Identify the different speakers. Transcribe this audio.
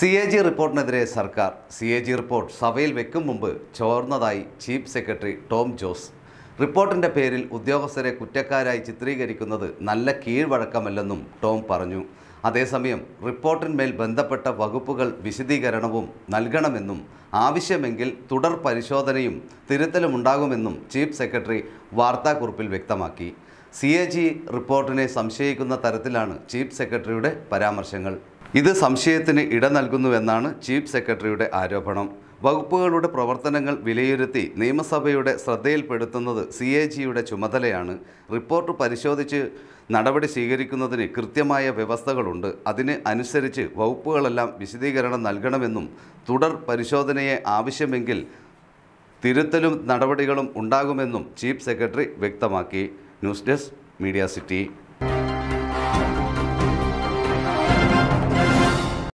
Speaker 1: C A G റിപ്പോർട്ടിനെതിരെ സർക്കാർ C A G report സഭയിൽ വെക്കും മുമ്പ് ചോർന്നതായി ചീഫ് സെക്രട്ടറി ടോം ജോസ് റിപ്പോർട്ടിൻ്റെ പേരിൽ ഉദ്യോഗസ്ഥരെ കുറ്റക്കാരായി ചിത്രീകരിക്കുന്നത് നല്ല കീഴ്വഴക്കമല്ലെന്നും ടോം പറഞ്ഞു അതേസമയം റിപ്പോർട്ടിന്മേൽ ബന്ധപ്പെട്ട വകുപ്പുകൾ വിശദീകരണവും നൽകണമെന്നും ആവശ്യമെങ്കിൽ തുടർ പരിശോധനയും തിരുത്തലുമുണ്ടാകുമെന്നും ചീഫ് സെക്രട്ടറി വാർത്താക്കുറിപ്പിൽ വ്യക്തമാക്കി സി റിപ്പോർട്ടിനെ സംശയിക്കുന്ന തരത്തിലാണ് ചീഫ് സെക്രട്ടറിയുടെ പരാമർശങ്ങൾ ഇത് സംശയത്തിന് ഇട നൽകുന്നുവെന്നാണ് ചീഫ് സെക്രട്ടറിയുടെ ആരോപണം വകുപ്പുകളുടെ പ്രവർത്തനങ്ങൾ വിലയിരുത്തി നിയമസഭയുടെ ശ്രദ്ധയിൽപ്പെടുത്തുന്നത് സി എ ജിയുടെ ചുമതലയാണ് റിപ്പോർട്ട് പരിശോധിച്ച് നടപടി സ്വീകരിക്കുന്നതിന് കൃത്യമായ വ്യവസ്ഥകളുണ്ട് അതിന് അനുസരിച്ച് വകുപ്പുകളെല്ലാം വിശദീകരണം നൽകണമെന്നും തുടർ പരിശോധനയെ ആവശ്യമെങ്കിൽ തിരുത്തലും നടപടികളും ഉണ്ടാകുമെന്നും ചീഫ് സെക്രട്ടറി വ്യക്തമാക്കി ന്യൂസ് ഡെസ്ക് മീഡിയ സിറ്റി